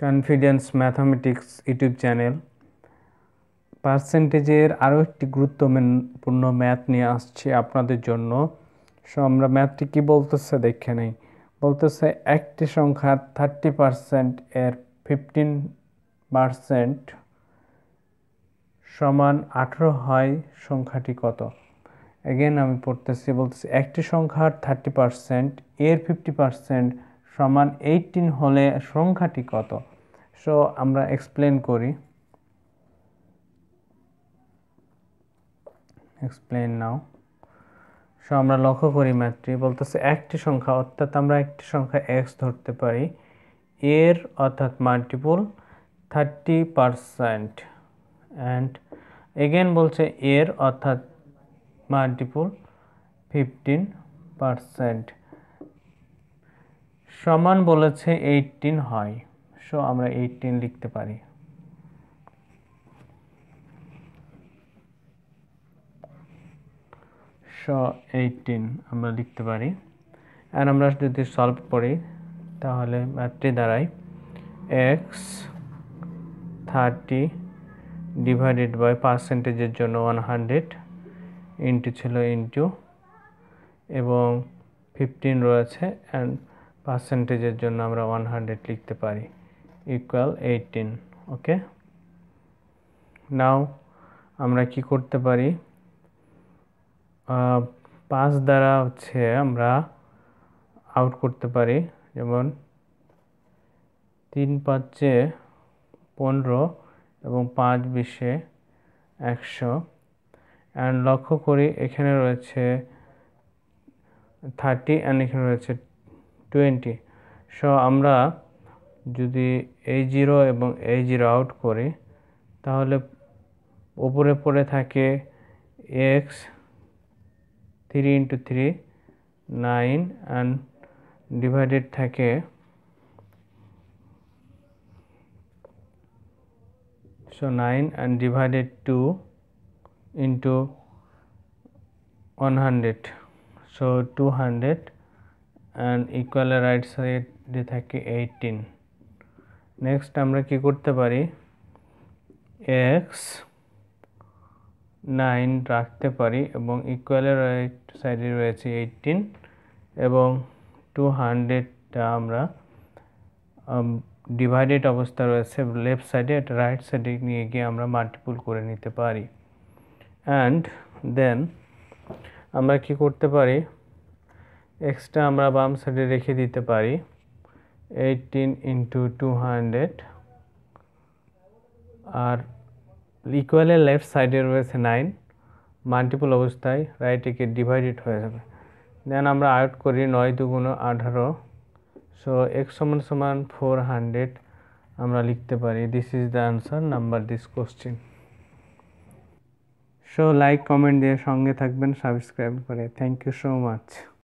confidence mathematics YouTube channel পার্সেন্টেজের আরও একটি গুরুত্বপূর্ণ ম্যাথ নিয়ে আসছে আপনাদের জন্য সো আমরা ম্যাথটি কী বলতেছে দেখে নেই বলতেছে একটি সংখ্যার থার্টি পারসেন্ট এর ফিফটিন পারসেন্ট সমান আঠেরো হয় সংখ্যাটি কত এগেন আমি পড়তেছি বলতেছি একটি সংখ্যার থার্টি পারসেন্ট এর ফিফটি পারসেন্ট সমান এইটিন হলে সংখ্যাটি কত সো আমরা এক্সপ্লেন করি এক্সপ্লেন নাও সো আমরা লক্ষ্য করি ম্যাথটি বলতেছে একটি সংখ্যা অর্থাৎ আমরা একটি সংখ্যা এক্স ধরতে পারি এর অর্থাৎ multiple thirty percent and again বলছে এর অর্থাৎ মাল্টিপল ফিফটিন পারসেন্ট সমান বলেছে এইটিন হয় সো আমরা এইটিন লিখতে পারি সো এইটিন আমরা লিখতে পারি আর আমরা যদি সলভ করি তাহলে ম্যাথটি দাঁড়ায় এক্স থার্টি ডিভাইডেড বাই পার্সেন্টেজের জন্য ওয়ান হান্ড্রেড ইন্টু ছিল ইনটু এবং ফিফটিন রয়েছে অ্যান্ড পার্সেন্টেজের জন্য আমরা ওয়ান হান্ড্রেড লিখতে পারি ইকুয়াল এইটিন ওকে নাও আমরা কি করতে পারি পাঁচ দ্বারা হচ্ছে আমরা আউট করতে পারি যেমন তিন পাঁচে পনেরো এবং পাঁচ বিশে একশো অ্যান্ড লক্ষ্য করি এখানে রয়েছে থার্টি অ্যান্ড এখানে রয়েছে টোয়েন্টি সো আমরা যদি এই জিরো এবং এই জিরো আউট করি তাহলে উপরে পড়ে থাকে x three into three nine and divided থাকে and 9 and divided 2 into 100 so 200 and equal right সাইডে থাকে এইটিন নেক্সট আমরা কি করতে পারি এক্স নাইন রাখতে পারি এবং ইকুয়ালের রাইট সাইডে রয়েছে এইটিন এবং টু হান্ড্রেডটা আমরা ডিভাইডেড um, অবস্থা রয়েছে লেফট সাইডে এটা রাইট সাইডে নিয়ে গিয়ে আমরা মাল্টিপুল করে নিতে পারি অ্যান্ড দেন আমরা কি করতে পারি এক্সট্রা আমরা বাম সাইডে রেখে দিতে পারি এইটিন ইন্টু টু হান্ড্রেড আর ইকুয়ালের লেফট সাইডে রয়েছে নাইন মাল্টিপল অবস্থায় রাইটকে ডিভাইডেড হয়ে যাবে দেন আমরা আউট করি নয় দুগুণ আঠারো সো এক সমান সমান ফোর হান্ড্রেড আমরা লিখতে পারি this is the answer number this question so like comment দিয়ে সঙ্গে থাকবেন সাবস্ক্রাইব করে থ্যাংক ইউ সো মাচ